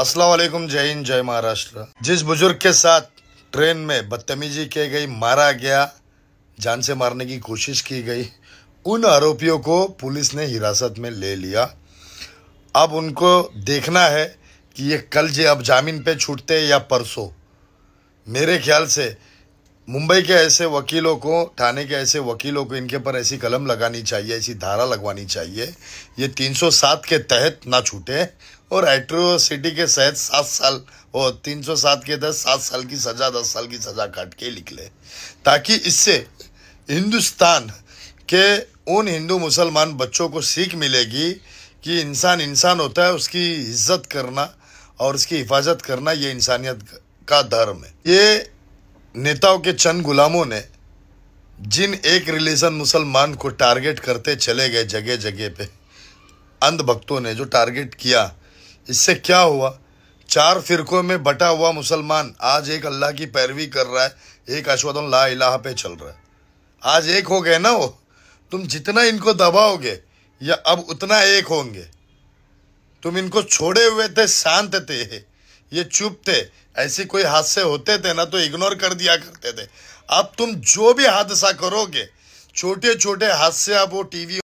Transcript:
असलाकुम जय हिंद जय महाराष्ट्र जिस बुजुर्ग के साथ ट्रेन में बदतमीजी की गई मारा गया जान से मारने की कोशिश की गई उन आरोपियों को पुलिस ने हिरासत में ले लिया अब उनको देखना है कि ये कल जे अब जामीन पे छूटते या परसों मेरे ख्याल से मुंबई के ऐसे वकीलों को थाने के ऐसे वकीलों को इनके पर ऐसी कलम लगानी चाहिए ऐसी धारा लगवानी चाहिए ये 307 के तहत ना छूटे और एट्रोसिटी के सहत सात साल और तीन सौ सात के तहत सात साल की सजा दस साल की सजा काट के लिख ले ताकि इससे हिंदुस्तान के उन हिंदू मुसलमान बच्चों को सीख मिलेगी कि इंसान इंसान होता है उसकी इज्जत करना और उसकी हिफाजत करना ये इंसानियत का धर्म है ये नेताओं के चंद गुलामों ने जिन एक रिलीजन मुसलमान को टारगेट करते चले गए जगह जगह पे अंधभक्तों ने जो टारगेट किया इससे क्या हुआ चार फिरकों में बटा हुआ मुसलमान आज एक अल्लाह की पैरवी कर रहा है एक अशवदन ला इलाह पे चल रहा है आज एक हो गए ना वो तुम जितना इनको दबाओगे या अब उतना एक होंगे तुम इनको छोड़े हुए थे शांत थे ये चुप थे ऐसे कोई हादसे होते थे ना तो इग्नोर कर दिया करते थे अब तुम जो भी हादसा करोगे छोटे छोटे हादसे अब वो टीवी